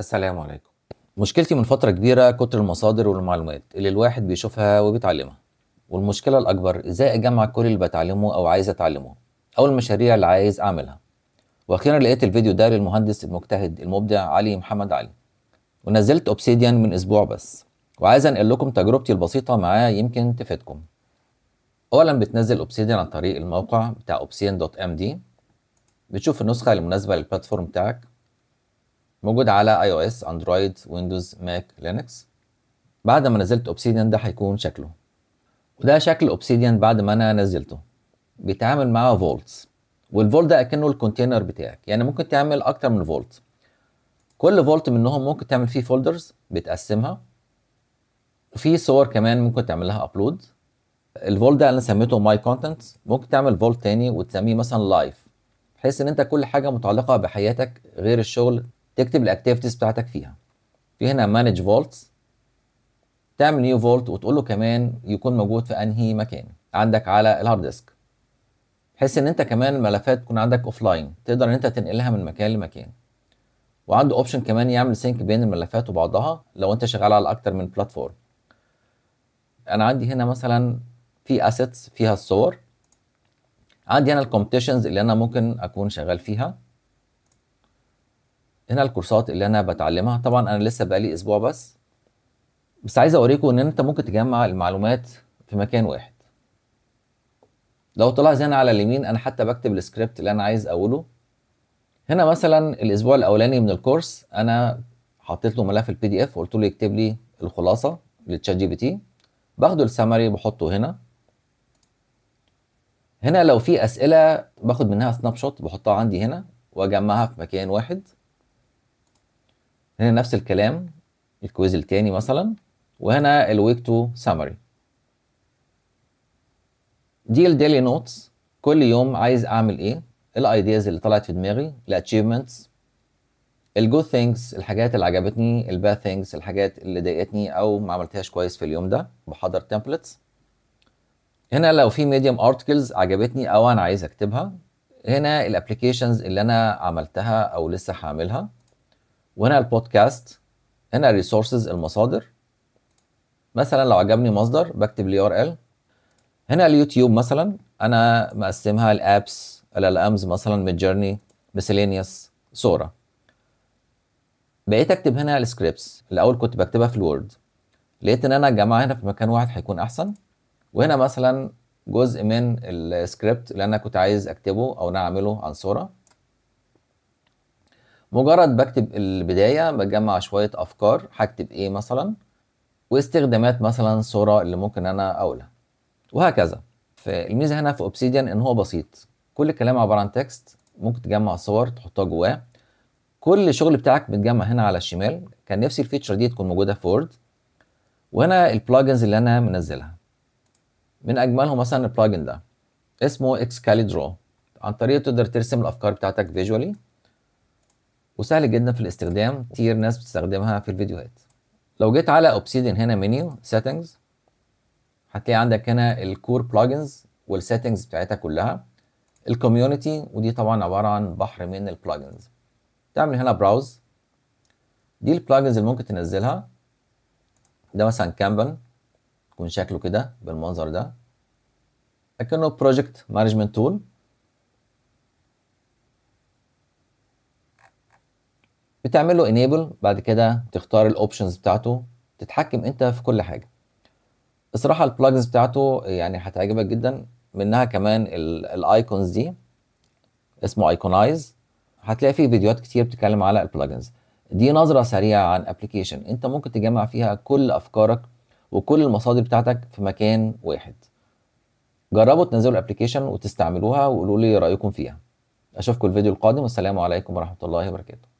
السلام عليكم مشكلتي من فترة كبيرة كتر المصادر والمعلومات اللي الواحد بيشوفها وبيتعلمها والمشكلة الأكبر إزاي أجمع كل اللي بتعلمه أو عايز أتعلمه أو المشاريع اللي عايز أعملها وأخيرا لقيت الفيديو ده للمهندس المجتهد المبدع علي محمد علي ونزلت أوبسيديان من أسبوع بس وعايز أنقل لكم تجربتي البسيطة معاه يمكن تفيدكم أولا بتنزل أوبسيديان عن طريق الموقع بتاع دي بتشوف النسخة المناسبة للبلاتفورم بتاعك موجود على اي او اس اندرويد ويندوز ماك لينكس بعد ما نزلت اوبسيديان ده هيكون شكله وده شكل اوبسيديان بعد ما انا نزلته بيتعامل معاه فولتس والفولت ده اكنه الكونتينر بتاعك يعني ممكن تعمل اكتر من فولت كل فولت منهم ممكن تعمل فيه فولدرز بتقسمها وفي صور كمان ممكن تعملها ابلود الفولت ده انا سميته ماي كونتنت ممكن تعمل فولت تاني وتسميه مثلا لايف بحيث ان انت كل حاجه متعلقه بحياتك غير الشغل تكتب الاكتيفيتيز بتاعتك فيها في هنا مانج فولتس تعمل نيو فولت وتقول له كمان يكون موجود في انهي مكان عندك على الهارد ديسك بحيث ان انت كمان الملفات تكون عندك اوف لاين تقدر ان انت تنقلها من مكان لمكان وعنده اوبشن كمان يعمل سينك بين الملفات وبعضها لو انت شغال على اكتر من بلاتفورم انا عندي هنا مثلا في اسيتس فيها الصور عندي هنا الكومبيتيشنز اللي انا ممكن اكون شغال فيها هنا الكورسات اللي انا بتعلمها طبعا انا لسه بقالي اسبوع بس بس عايز اوريكم ان انت ممكن تجمع المعلومات في مكان واحد لو تلاحظ هنا على اليمين انا حتى بكتب السكريبت اللي انا عايز اقوله هنا مثلا الاسبوع الاولاني من الكورس انا حطيت له ملف البي دي اف وقلت له يكتب لي الخلاصه للتشات جي بي تي باخده السمري بحطه هنا هنا لو في اسئله باخد منها سناب شوت بحطها عندي هنا واجمعها في مكان واحد هنا نفس الكلام الكويز التاني مثلا وهنا الويك تو سامري دي الديلي نوتس كل يوم عايز اعمل ايه الايدياز اللي طلعت في دماغي الاتشيفمنتس الجود ثينجز الحاجات اللي عجبتني الباد ثينجز الحاجات اللي ضايقتني او ما عملتهاش كويس في اليوم ده بحضر تمبلتس هنا لو في ميديوم ارتكلز عجبتني او انا عايز اكتبها هنا الابلكيشنز اللي انا عملتها او لسه هعملها وهنا البودكاست هنا الريسورسز المصادر مثلا لو عجبني مصدر بكتب اليو ار ال هنا اليوتيوب مثلا انا مقسمها الابس الالامز مثلا ميد جيرني مسيلينيوس صوره بقيت اكتب هنا السكريبتس الاول كنت بكتبها في الوورد لقيت ان انا الجماعه هنا في مكان واحد هيكون احسن وهنا مثلا جزء من السكريبت اللي انا كنت عايز اكتبه او انا اعمله عن صوره مجرد بكتب البداية بجمع شوية أفكار هكتب إيه مثلا واستخدامات مثلا صورة اللي ممكن أنا أقولها وهكذا فالميزة هنا في أوبسيديان إن هو بسيط كل الكلام عبارة عن تكست ممكن تجمع صور تحطها جواه كل الشغل بتاعك بتجمع هنا على الشمال كان نفسي الفيتشر دي تكون موجودة في وورد وهنا البلاجنز اللي أنا منزلها من أجملهم مثلا البلاجن ده اسمه اكسكالي درو عن طريقه تقدر ترسم الأفكار بتاعتك فيجوالي وسهل جدا في الاستخدام كتير ناس بتستخدمها في الفيديوهات لو جيت على اوبسيدين هنا منيو سيتنجز هتلاقي عندك هنا الكور بلجنز والسيتنجز بتاعتها كلها الكوميونتي ودي طبعا عباره عن بحر من البلجنز تعمل هنا براوز دي البلجنز اللي ممكن تنزلها ده مثلا كامبن يكون شكله كده بالمنظر ده اكنه بروجكت مانجمنت تول بتعمل له انيبل بعد كده تختار الاوبشنز بتاعته تتحكم انت في كل حاجه الصراحه البلجنز بتاعته يعني هتعجبك جدا منها كمان الايكونز دي اسمه ايكونايز هتلاقي فيه فيديوهات كتير بتتكلم على البلجنز دي نظره سريعه عن ابلكيشن انت ممكن تجمع فيها كل افكارك وكل المصادر بتاعتك في مكان واحد جربوا تنزلوا الابلكيشن وتستعملوها وقولوا لي رايكم فيها اشوفكم الفيديو القادم والسلام عليكم ورحمه الله وبركاته